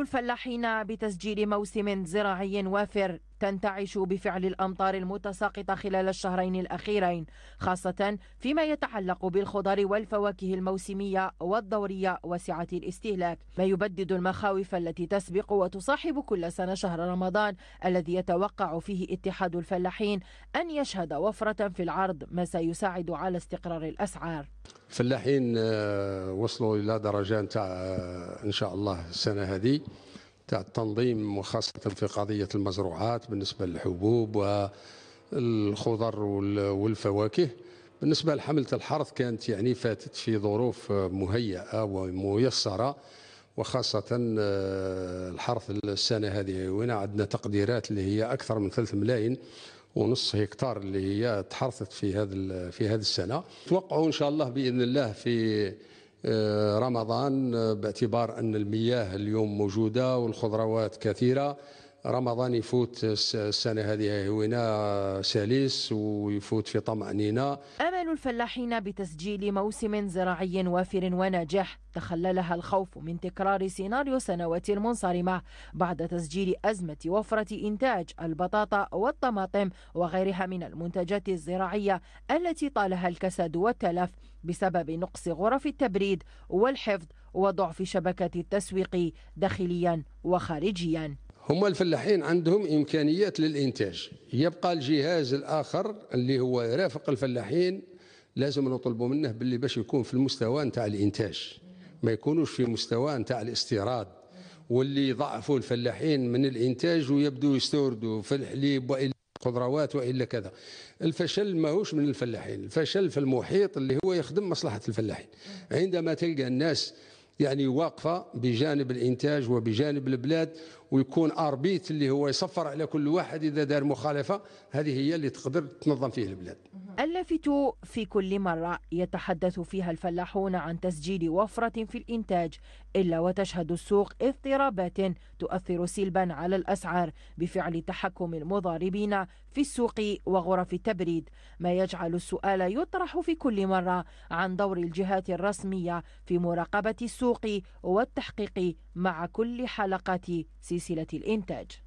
الفلاحين بتسجيل موسم زراعي وافر تنتعش بفعل الأمطار المتساقطة خلال الشهرين الأخيرين خاصة فيما يتعلق بالخضار والفواكه الموسمية والدورية وسعة الاستهلاك ما يبدد المخاوف التي تسبق وتصاحب كل سنة شهر رمضان الذي يتوقع فيه اتحاد الفلاحين أن يشهد وفرة في العرض ما سيساعد على استقرار الأسعار الفلاحين آه، وصلوا إلى درجة آه، إن شاء الله السنة هذه تاع التنظيم وخاصة في قضية المزروعات بالنسبة للحبوب والخضر والفواكه بالنسبة لحملة الحرث كانت يعني فاتت في ظروف مهيئة وميسرة وخاصة آه، الحرث السنة هذه وين عندنا تقديرات اللي هي أكثر من ثلث ملايين ونص هكتار اللي هي تحرثت في هذا في هذه السنة توقعوا إن شاء الله بإذن الله في آه، رمضان آه، باعتبار أن المياه اليوم موجودة والخضروات كثيرة رمضان يفوت السنة هذه هنا آه، سلس ويفوت في طمأنينة الفلاحين بتسجيل موسم زراعي وافر وناجح تخللها الخوف من تكرار سيناريو سنوات المنصرمة بعد تسجيل أزمة وفرة إنتاج البطاطا والطماطم وغيرها من المنتجات الزراعية التي طالها الكساد والتلف بسبب نقص غرف التبريد والحفظ وضعف شبكة التسويق داخليا وخارجيا هم الفلاحين عندهم إمكانيات للإنتاج يبقى الجهاز الآخر اللي هو يرافق الفلاحين لازم نطلبوا منه باللي باش يكون في المستوى نتاع الانتاج ما يكونوش في مستوى نتاع الاستيراد واللي يضعفوا الفلاحين من الانتاج ويبدو يستوردوا في الحليب والا الخضروات والا كذا الفشل ماهوش من الفلاحين الفشل في المحيط اللي هو يخدم مصلحه الفلاحين عندما تلقى الناس يعني واقفه بجانب الانتاج وبجانب البلاد ويكون اربيت اللي هو يصفر على كل واحد اذا دار مخالفه هذه هي اللي تقدر تنظم فيه البلاد اللافت في كل مرة يتحدث فيها الفلاحون عن تسجيل وفرة في الإنتاج إلا وتشهد السوق اضطرابات تؤثر سلبا على الأسعار بفعل تحكم المضاربين في السوق وغرف التبريد ما يجعل السؤال يطرح في كل مرة عن دور الجهات الرسمية في مراقبة السوق والتحقيق مع كل حلقات سلسلة الإنتاج